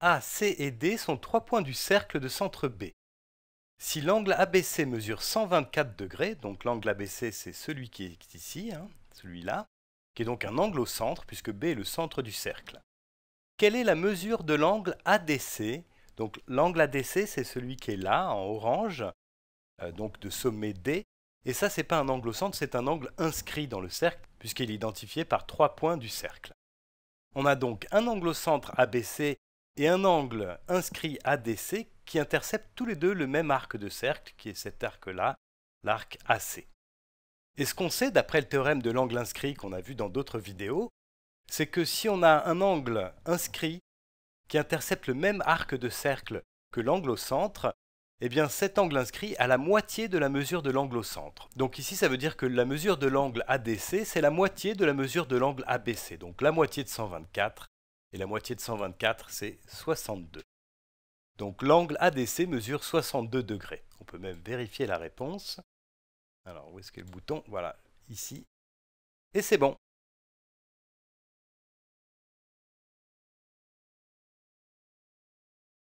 A, C et D sont trois points du cercle de centre B. Si l'angle ABC mesure 124 degrés, donc l'angle ABC c'est celui qui est ici, hein, celui-là, qui est donc un angle au centre puisque B est le centre du cercle. Quelle est la mesure de l'angle ADC Donc l'angle ADC c'est celui qui est là, en orange, euh, donc de sommet D, et ça c'est pas un angle au centre, c'est un angle inscrit dans le cercle puisqu'il est identifié par trois points du cercle. On a donc un angle au centre ABC et un angle inscrit ADC qui intercepte tous les deux le même arc de cercle, qui est cet arc-là, l'arc AC. Et ce qu'on sait, d'après le théorème de l'angle inscrit qu'on a vu dans d'autres vidéos, c'est que si on a un angle inscrit qui intercepte le même arc de cercle que l'angle au centre, eh bien cet angle inscrit a la moitié de la mesure de l'angle au centre. Donc ici, ça veut dire que la mesure de l'angle ADC, c'est la moitié de la mesure de l'angle ABC, donc la moitié de 124, et la moitié de 124, c'est 62. Donc l'angle ADC mesure 62 degrés. On peut même vérifier la réponse. Alors, où est-ce que le bouton Voilà, ici. Et c'est bon.